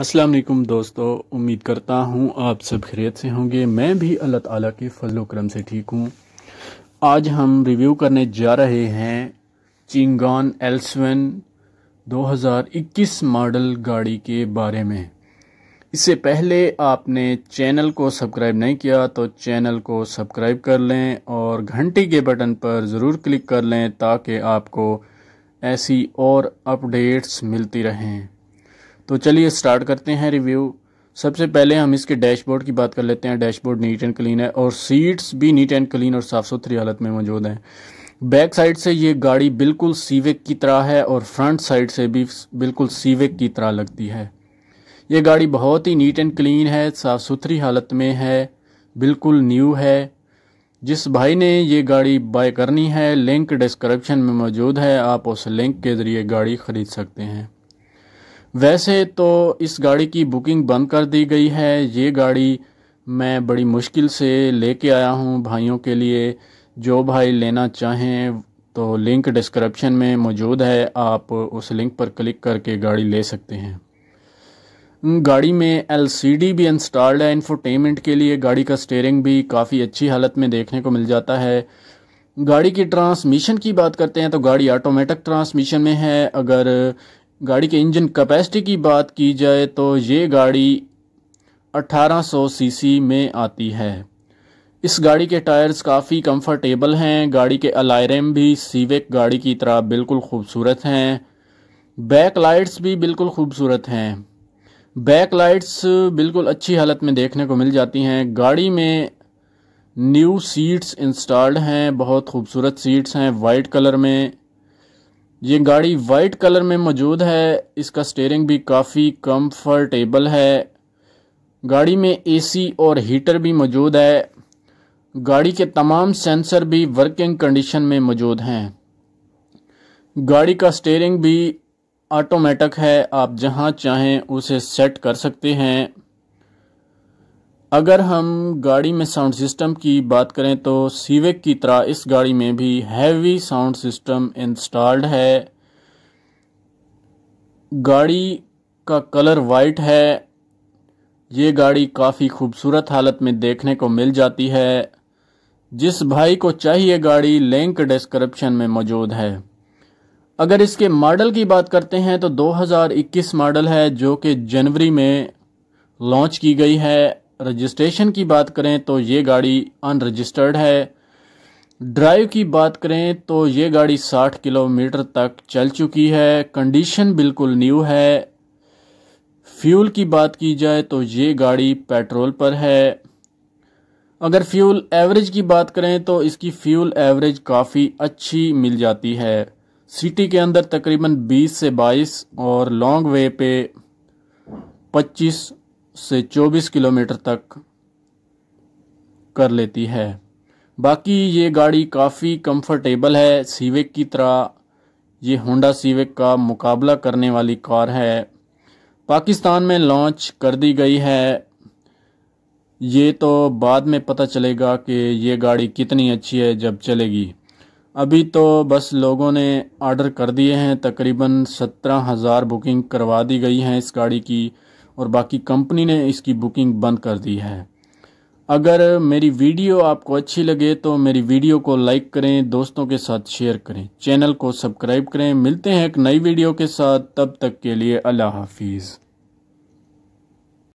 अस्सलाम वालेकुम दोस्तों उम्मीद करता हूँ आप सब खैरियत से होंगे मैं भी अल्लाह ताला के फजल करम से ठीक हूँ आज हम रिव्यू करने जा रहे हैं चिंगान एल्सवन 2021 मॉडल गाड़ी के बारे में इससे पहले आपने चैनल को सब्सक्राइब नहीं किया तो चैनल को सब्सक्राइब कर लें और घंटी के बटन पर ज़रूर क्लिक कर लें ताकि आपको ऐसी और अपडेट्स मिलती रहें तो चलिए स्टार्ट करते हैं रिव्यू सबसे पहले हम इसके डैशबोर्ड की बात कर लेते हैं डैशबोर्ड नीट एंड क्लीन है और सीट्स भी नीट एंड क्लीन और साफ़ सुथरी हालत में मौजूद हैं बैक साइड से ये गाड़ी बिल्कुल सीविक की तरह है और फ्रंट साइड से भी बिल्कुल सीविक की तरह लगती है ये गाड़ी बहुत ही नीट एंड क्लीन है साफ़ सुथरी हालत में है बिल्कुल न्यू है जिस भाई ने ये गाड़ी बाय करनी है लिंक डिस्क्रिप्शन में मौजूद है आप उस लिंक के ज़रिए गाड़ी ख़रीद सकते हैं वैसे तो इस गाड़ी की बुकिंग बंद कर दी गई है ये गाड़ी मैं बड़ी मुश्किल से लेके आया हूँ भाइयों के लिए जो भाई लेना चाहें तो लिंक डिस्क्रिप्शन में मौजूद है आप उस लिंक पर क्लिक करके गाड़ी ले सकते हैं गाड़ी में एलसीडी भी इंस्टॉल्ड है इन्फोटेनमेंट के लिए गाड़ी का स्टेयरिंग भी काफ़ी अच्छी हालत में देखने को मिल जाता है गाड़ी की ट्रांसमिशन की बात करते हैं तो गाड़ी ऑटोमेटिक ट्रांसमिशन में है अगर गाड़ी के इंजन कैपेसिटी की बात की जाए तो ये गाड़ी 1800 सीसी में आती है इस गाड़ी के टायर्स काफ़ी कंफर्टेबल हैं गाड़ी के अलायरम भी सीवेक गाड़ी की तरह बिल्कुल खूबसूरत हैं बैक लाइट्स भी बिल्कुल खूबसूरत हैं बैक लाइट्स बिल्कुल अच्छी हालत में देखने को मिल जाती हैं गाड़ी में न्यू सीट्स इंस्टॉल्ड हैं बहुत खूबसूरत सीट्स हैं वाइट कलर में ये गाड़ी वाइट कलर में मौजूद है इसका स्टेयरिंग भी काफ़ी कंफर्टेबल है गाड़ी में एसी और हीटर भी मौजूद है गाड़ी के तमाम सेंसर भी वर्किंग कंडीशन में मौजूद हैं गाड़ी का स्टेयरिंग भी ऑटोमेटिक है आप जहां चाहें उसे सेट कर सकते हैं अगर हम गाड़ी में साउंड सिस्टम की बात करें तो सीवेक की तरह इस गाड़ी में भी हैवी साउंड सिस्टम इंस्टॉल्ड है गाड़ी का कलर वाइट है ये गाड़ी काफ़ी खूबसूरत हालत में देखने को मिल जाती है जिस भाई को चाहिए गाड़ी लिंक डिस्क्रिप्शन में मौजूद है अगर इसके मॉडल की बात करते हैं तो 2021 मॉडल है जो कि जनवरी में लॉन्च की गई है रजिस्ट्रेशन की बात करें तो ये गाड़ी अनरजिस्टर्ड है ड्राइव की बात करें तो ये गाड़ी 60 किलोमीटर तक चल चुकी है कंडीशन बिल्कुल न्यू है फ्यूल की बात की जाए तो ये गाड़ी पेट्रोल पर है अगर फ्यूल एवरेज की बात करें तो इसकी फ्यूल एवरेज काफ़ी अच्छी मिल जाती है सिटी के अंदर तकरीबन 20 से 22 और लॉन्ग वे पे से 24 किलोमीटर तक कर लेती है बाकी ये गाड़ी काफ़ी कंफर्टेबल है सीवेक की तरह ये होंडा सीवेक का मुकाबला करने वाली कार है पाकिस्तान में लॉन्च कर दी गई है ये तो बाद में पता चलेगा कि ये गाड़ी कितनी अच्छी है जब चलेगी अभी तो बस लोगों ने आर्डर कर दिए हैं तकरीबन सत्रह हज़ार बुकिंग करवा दी गई हैं इस गाड़ी की और बाकी कंपनी ने इसकी बुकिंग बंद कर दी है अगर मेरी वीडियो आपको अच्छी लगे तो मेरी वीडियो को लाइक करें दोस्तों के साथ शेयर करें चैनल को सब्सक्राइब करें मिलते हैं एक नई वीडियो के साथ तब तक के लिए अल्लाह हाफिज़